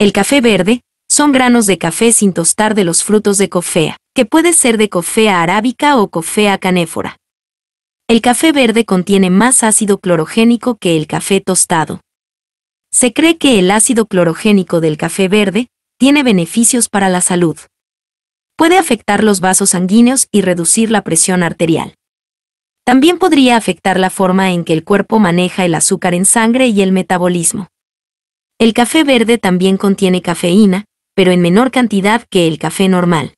El café verde, son granos de café sin tostar de los frutos de cofea, que puede ser de cofea arábica o cofea canéfora. El café verde contiene más ácido clorogénico que el café tostado. Se cree que el ácido clorogénico del café verde tiene beneficios para la salud. Puede afectar los vasos sanguíneos y reducir la presión arterial. También podría afectar la forma en que el cuerpo maneja el azúcar en sangre y el metabolismo. El café verde también contiene cafeína, pero en menor cantidad que el café normal.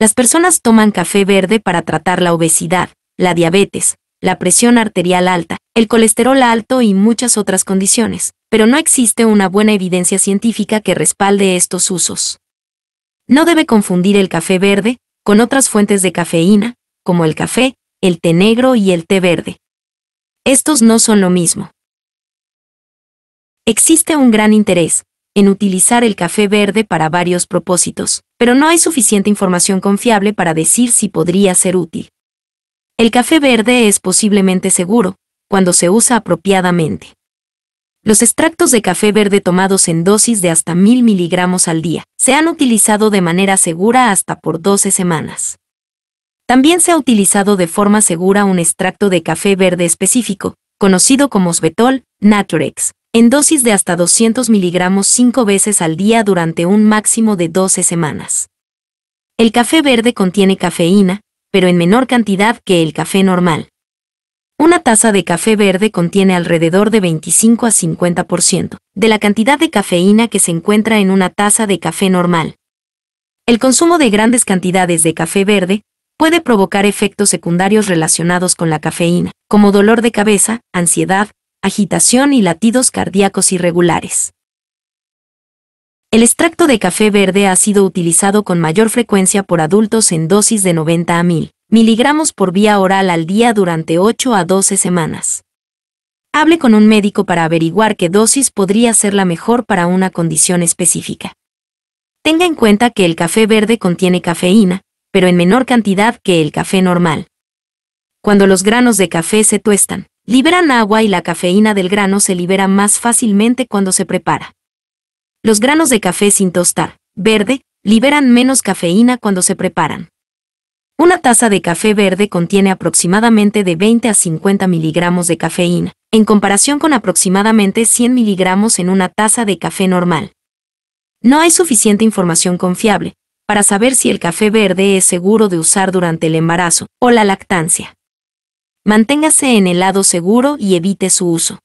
Las personas toman café verde para tratar la obesidad, la diabetes, la presión arterial alta, el colesterol alto y muchas otras condiciones, pero no existe una buena evidencia científica que respalde estos usos. No debe confundir el café verde con otras fuentes de cafeína, como el café, el té negro y el té verde. Estos no son lo mismo. Existe un gran interés en utilizar el café verde para varios propósitos, pero no hay suficiente información confiable para decir si podría ser útil. El café verde es posiblemente seguro, cuando se usa apropiadamente. Los extractos de café verde tomados en dosis de hasta 1000 miligramos al día se han utilizado de manera segura hasta por 12 semanas. También se ha utilizado de forma segura un extracto de café verde específico, conocido como Svetol Naturex, en dosis de hasta 200 miligramos 5 veces al día durante un máximo de 12 semanas. El café verde contiene cafeína, pero en menor cantidad que el café normal. Una taza de café verde contiene alrededor de 25 a 50% de la cantidad de cafeína que se encuentra en una taza de café normal. El consumo de grandes cantidades de café verde puede provocar efectos secundarios relacionados con la cafeína, como dolor de cabeza, ansiedad, agitación y latidos cardíacos irregulares. El extracto de café verde ha sido utilizado con mayor frecuencia por adultos en dosis de 90 a 1000 miligramos por vía oral al día durante 8 a 12 semanas. Hable con un médico para averiguar qué dosis podría ser la mejor para una condición específica. Tenga en cuenta que el café verde contiene cafeína, pero en menor cantidad que el café normal. Cuando los granos de café se tuestan, Liberan agua y la cafeína del grano se libera más fácilmente cuando se prepara. Los granos de café sin tostar, verde, liberan menos cafeína cuando se preparan. Una taza de café verde contiene aproximadamente de 20 a 50 miligramos de cafeína, en comparación con aproximadamente 100 miligramos en una taza de café normal. No hay suficiente información confiable para saber si el café verde es seguro de usar durante el embarazo o la lactancia. Manténgase en el lado seguro y evite su uso.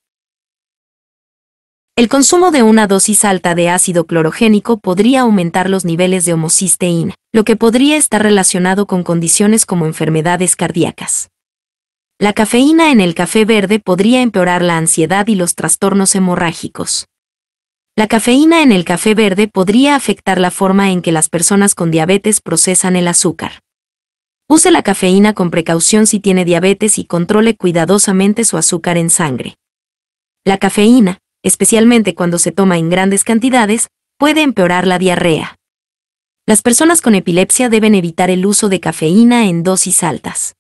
El consumo de una dosis alta de ácido clorogénico podría aumentar los niveles de homocisteína, lo que podría estar relacionado con condiciones como enfermedades cardíacas. La cafeína en el café verde podría empeorar la ansiedad y los trastornos hemorrágicos. La cafeína en el café verde podría afectar la forma en que las personas con diabetes procesan el azúcar. Use la cafeína con precaución si tiene diabetes y controle cuidadosamente su azúcar en sangre. La cafeína, especialmente cuando se toma en grandes cantidades, puede empeorar la diarrea. Las personas con epilepsia deben evitar el uso de cafeína en dosis altas.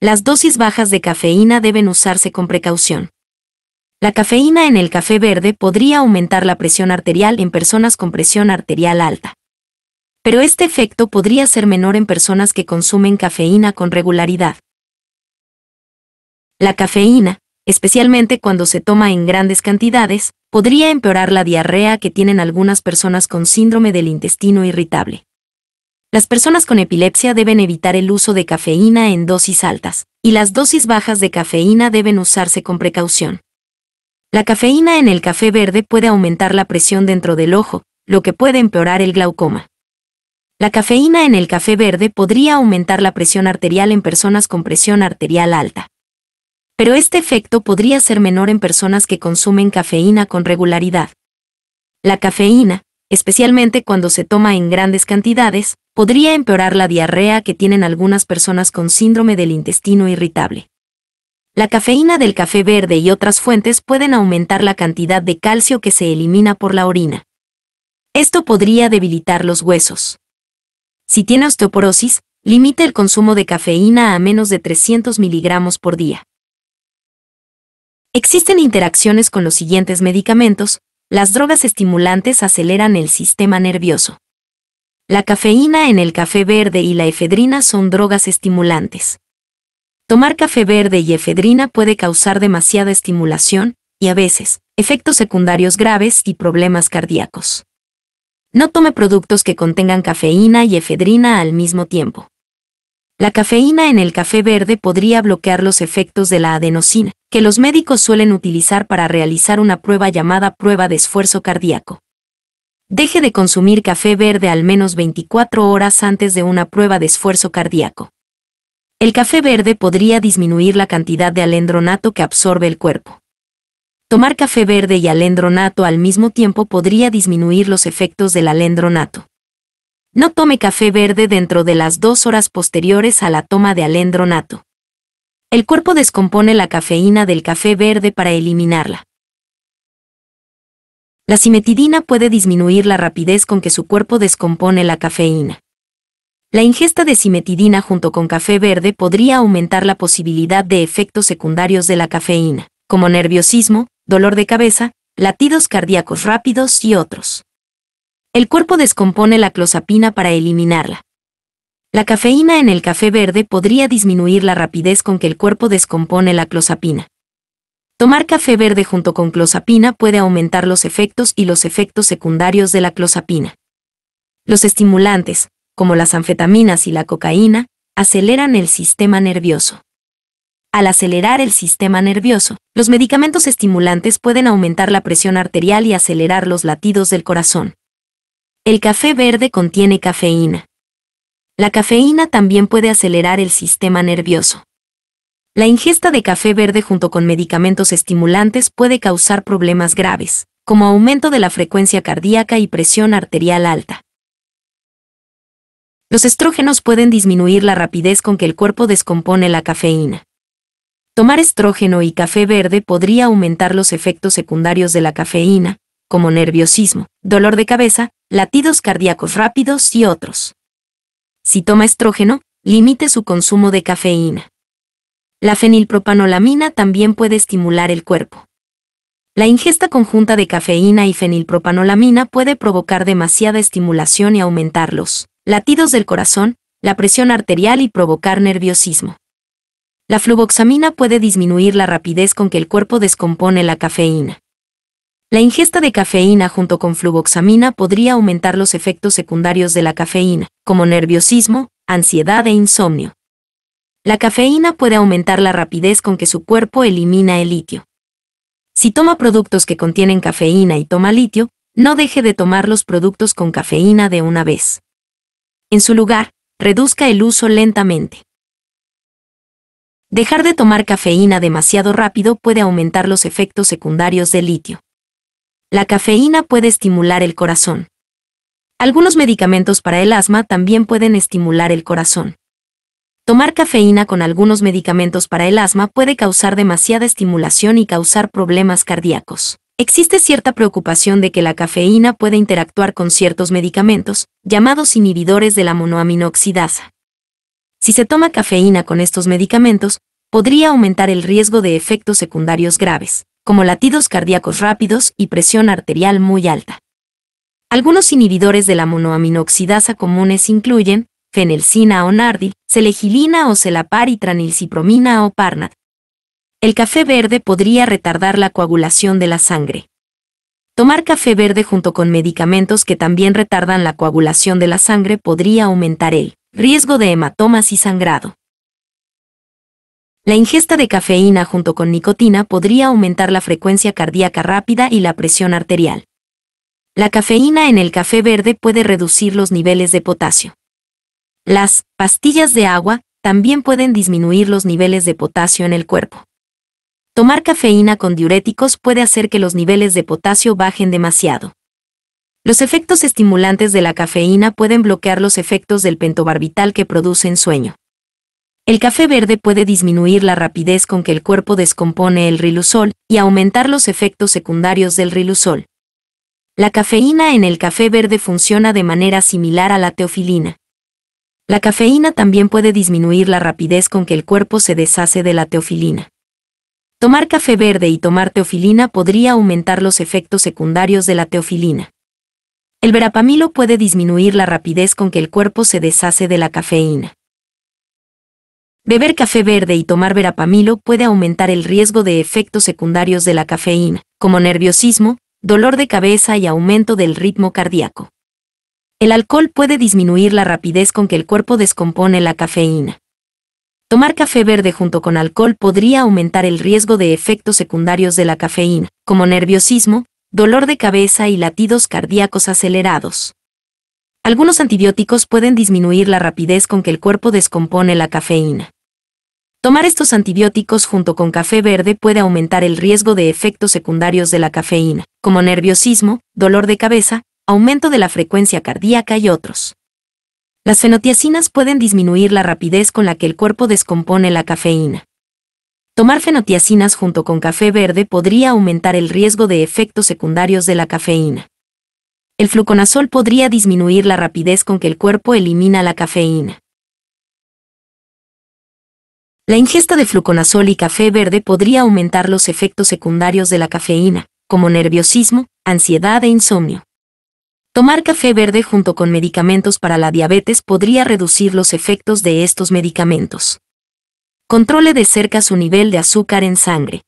Las dosis bajas de cafeína deben usarse con precaución. La cafeína en el café verde podría aumentar la presión arterial en personas con presión arterial alta pero este efecto podría ser menor en personas que consumen cafeína con regularidad. La cafeína, especialmente cuando se toma en grandes cantidades, podría empeorar la diarrea que tienen algunas personas con síndrome del intestino irritable. Las personas con epilepsia deben evitar el uso de cafeína en dosis altas, y las dosis bajas de cafeína deben usarse con precaución. La cafeína en el café verde puede aumentar la presión dentro del ojo, lo que puede empeorar el glaucoma. La cafeína en el café verde podría aumentar la presión arterial en personas con presión arterial alta. Pero este efecto podría ser menor en personas que consumen cafeína con regularidad. La cafeína, especialmente cuando se toma en grandes cantidades, podría empeorar la diarrea que tienen algunas personas con síndrome del intestino irritable. La cafeína del café verde y otras fuentes pueden aumentar la cantidad de calcio que se elimina por la orina. Esto podría debilitar los huesos. Si tiene osteoporosis, limite el consumo de cafeína a menos de 300 miligramos por día. Existen interacciones con los siguientes medicamentos, las drogas estimulantes aceleran el sistema nervioso. La cafeína en el café verde y la efedrina son drogas estimulantes. Tomar café verde y efedrina puede causar demasiada estimulación, y a veces, efectos secundarios graves y problemas cardíacos. No tome productos que contengan cafeína y efedrina al mismo tiempo. La cafeína en el café verde podría bloquear los efectos de la adenosina, que los médicos suelen utilizar para realizar una prueba llamada prueba de esfuerzo cardíaco. Deje de consumir café verde al menos 24 horas antes de una prueba de esfuerzo cardíaco. El café verde podría disminuir la cantidad de alendronato que absorbe el cuerpo. Tomar café verde y alendronato al mismo tiempo podría disminuir los efectos del alendronato. No tome café verde dentro de las dos horas posteriores a la toma de alendronato. El cuerpo descompone la cafeína del café verde para eliminarla. La simetidina puede disminuir la rapidez con que su cuerpo descompone la cafeína. La ingesta de simetidina junto con café verde podría aumentar la posibilidad de efectos secundarios de la cafeína como nerviosismo, dolor de cabeza, latidos cardíacos rápidos y otros. El cuerpo descompone la clozapina para eliminarla. La cafeína en el café verde podría disminuir la rapidez con que el cuerpo descompone la clozapina. Tomar café verde junto con clozapina puede aumentar los efectos y los efectos secundarios de la clozapina. Los estimulantes, como las anfetaminas y la cocaína, aceleran el sistema nervioso al acelerar el sistema nervioso. Los medicamentos estimulantes pueden aumentar la presión arterial y acelerar los latidos del corazón. El café verde contiene cafeína. La cafeína también puede acelerar el sistema nervioso. La ingesta de café verde junto con medicamentos estimulantes puede causar problemas graves, como aumento de la frecuencia cardíaca y presión arterial alta. Los estrógenos pueden disminuir la rapidez con que el cuerpo descompone la cafeína. Tomar estrógeno y café verde podría aumentar los efectos secundarios de la cafeína, como nerviosismo, dolor de cabeza, latidos cardíacos rápidos y otros. Si toma estrógeno, limite su consumo de cafeína. La fenilpropanolamina también puede estimular el cuerpo. La ingesta conjunta de cafeína y fenilpropanolamina puede provocar demasiada estimulación y aumentar los latidos del corazón, la presión arterial y provocar nerviosismo. La fluvoxamina puede disminuir la rapidez con que el cuerpo descompone la cafeína. La ingesta de cafeína junto con fluvoxamina podría aumentar los efectos secundarios de la cafeína, como nerviosismo, ansiedad e insomnio. La cafeína puede aumentar la rapidez con que su cuerpo elimina el litio. Si toma productos que contienen cafeína y toma litio, no deje de tomar los productos con cafeína de una vez. En su lugar, reduzca el uso lentamente. Dejar de tomar cafeína demasiado rápido puede aumentar los efectos secundarios del litio. La cafeína puede estimular el corazón. Algunos medicamentos para el asma también pueden estimular el corazón. Tomar cafeína con algunos medicamentos para el asma puede causar demasiada estimulación y causar problemas cardíacos. Existe cierta preocupación de que la cafeína puede interactuar con ciertos medicamentos, llamados inhibidores de la monoaminoxidasa, si se toma cafeína con estos medicamentos, podría aumentar el riesgo de efectos secundarios graves, como latidos cardíacos rápidos y presión arterial muy alta. Algunos inhibidores de la monoaminoxidasa comunes incluyen fenelcina o nardil, selegilina o celapar y tranilcipromina o parnat. El café verde podría retardar la coagulación de la sangre. Tomar café verde junto con medicamentos que también retardan la coagulación de la sangre podría aumentar el riesgo de hematomas y sangrado. La ingesta de cafeína junto con nicotina podría aumentar la frecuencia cardíaca rápida y la presión arterial. La cafeína en el café verde puede reducir los niveles de potasio. Las pastillas de agua también pueden disminuir los niveles de potasio en el cuerpo. Tomar cafeína con diuréticos puede hacer que los niveles de potasio bajen demasiado. Los efectos estimulantes de la cafeína pueden bloquear los efectos del pentobarbital que producen sueño. El café verde puede disminuir la rapidez con que el cuerpo descompone el rilusol y aumentar los efectos secundarios del rilusol. La cafeína en el café verde funciona de manera similar a la teofilina. La cafeína también puede disminuir la rapidez con que el cuerpo se deshace de la teofilina. Tomar café verde y tomar teofilina podría aumentar los efectos secundarios de la teofilina. El verapamilo puede disminuir la rapidez con que el cuerpo se deshace de la cafeína. Beber café verde y tomar verapamilo puede aumentar el riesgo de efectos secundarios de la cafeína, como nerviosismo, dolor de cabeza y aumento del ritmo cardíaco. El alcohol puede disminuir la rapidez con que el cuerpo descompone la cafeína. Tomar café verde junto con alcohol podría aumentar el riesgo de efectos secundarios de la cafeína, como nerviosismo, dolor de cabeza y latidos cardíacos acelerados. Algunos antibióticos pueden disminuir la rapidez con que el cuerpo descompone la cafeína. Tomar estos antibióticos junto con café verde puede aumentar el riesgo de efectos secundarios de la cafeína, como nerviosismo, dolor de cabeza, aumento de la frecuencia cardíaca y otros. Las fenotiacinas pueden disminuir la rapidez con la que el cuerpo descompone la cafeína. Tomar fenotiacinas junto con café verde podría aumentar el riesgo de efectos secundarios de la cafeína. El fluconazol podría disminuir la rapidez con que el cuerpo elimina la cafeína. La ingesta de fluconazol y café verde podría aumentar los efectos secundarios de la cafeína, como nerviosismo, ansiedad e insomnio. Tomar café verde junto con medicamentos para la diabetes podría reducir los efectos de estos medicamentos. Controle de cerca su nivel de azúcar en sangre.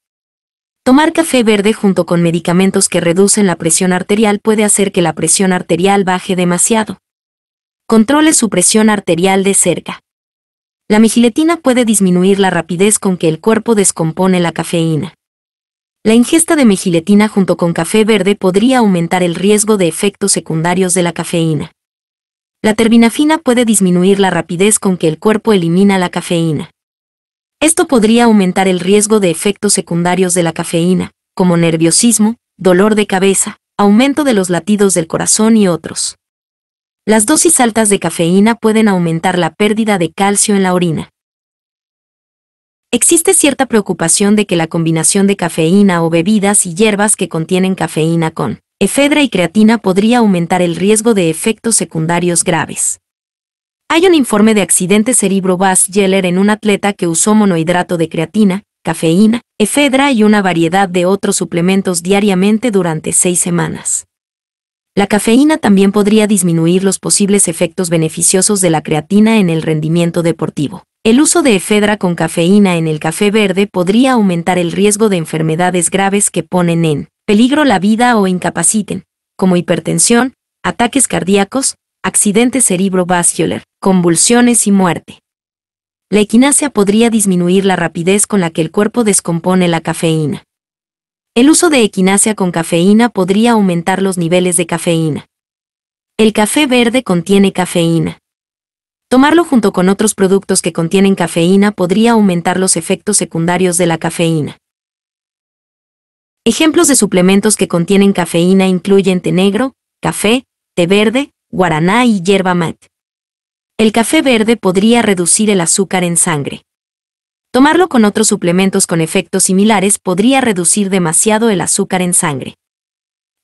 Tomar café verde junto con medicamentos que reducen la presión arterial puede hacer que la presión arterial baje demasiado. Controle su presión arterial de cerca. La migiletina puede disminuir la rapidez con que el cuerpo descompone la cafeína. La ingesta de megiletina junto con café verde podría aumentar el riesgo de efectos secundarios de la cafeína. La terbinafina puede disminuir la rapidez con que el cuerpo elimina la cafeína. Esto podría aumentar el riesgo de efectos secundarios de la cafeína, como nerviosismo, dolor de cabeza, aumento de los latidos del corazón y otros. Las dosis altas de cafeína pueden aumentar la pérdida de calcio en la orina. Existe cierta preocupación de que la combinación de cafeína o bebidas y hierbas que contienen cafeína con efedra y creatina podría aumentar el riesgo de efectos secundarios graves. Hay un informe de accidente cerebrovascular en un atleta que usó monohidrato de creatina, cafeína, efedra y una variedad de otros suplementos diariamente durante seis semanas. La cafeína también podría disminuir los posibles efectos beneficiosos de la creatina en el rendimiento deportivo. El uso de efedra con cafeína en el café verde podría aumentar el riesgo de enfermedades graves que ponen en peligro la vida o incapaciten, como hipertensión, ataques cardíacos, accidente cerebrovascular, convulsiones y muerte. La equinacia podría disminuir la rapidez con la que el cuerpo descompone la cafeína. El uso de equinacia con cafeína podría aumentar los niveles de cafeína. El café verde contiene cafeína. Tomarlo junto con otros productos que contienen cafeína podría aumentar los efectos secundarios de la cafeína. Ejemplos de suplementos que contienen cafeína incluyen té negro, café, té verde, guaraná y yerba mate. El café verde podría reducir el azúcar en sangre. Tomarlo con otros suplementos con efectos similares podría reducir demasiado el azúcar en sangre.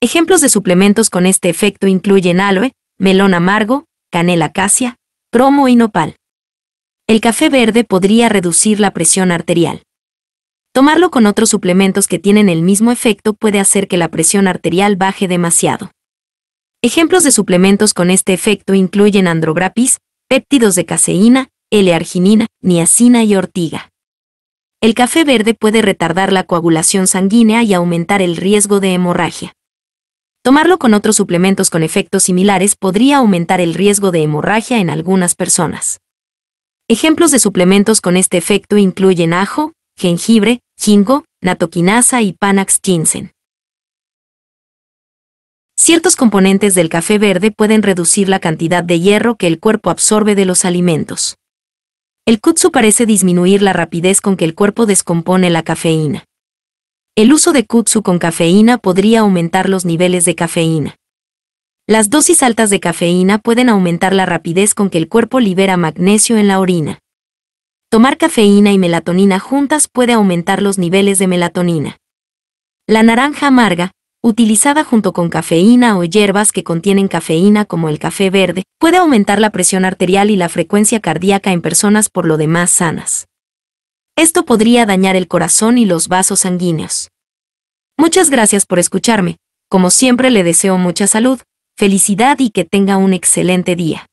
Ejemplos de suplementos con este efecto incluyen aloe, melón amargo, canela acacia, cromo y nopal. El café verde podría reducir la presión arterial. Tomarlo con otros suplementos que tienen el mismo efecto puede hacer que la presión arterial baje demasiado. Ejemplos de suplementos con este efecto incluyen andrograpis, péptidos de caseína, L-arginina, niacina y ortiga. El café verde puede retardar la coagulación sanguínea y aumentar el riesgo de hemorragia. Tomarlo con otros suplementos con efectos similares podría aumentar el riesgo de hemorragia en algunas personas. Ejemplos de suplementos con este efecto incluyen ajo, jengibre, jingo, natokinasa y Panax ginseng. Ciertos componentes del café verde pueden reducir la cantidad de hierro que el cuerpo absorbe de los alimentos. El kutsu parece disminuir la rapidez con que el cuerpo descompone la cafeína. El uso de kutsu con cafeína podría aumentar los niveles de cafeína. Las dosis altas de cafeína pueden aumentar la rapidez con que el cuerpo libera magnesio en la orina. Tomar cafeína y melatonina juntas puede aumentar los niveles de melatonina. La naranja amarga, utilizada junto con cafeína o hierbas que contienen cafeína como el café verde, puede aumentar la presión arterial y la frecuencia cardíaca en personas por lo demás sanas. Esto podría dañar el corazón y los vasos sanguíneos. Muchas gracias por escucharme. Como siempre le deseo mucha salud, felicidad y que tenga un excelente día.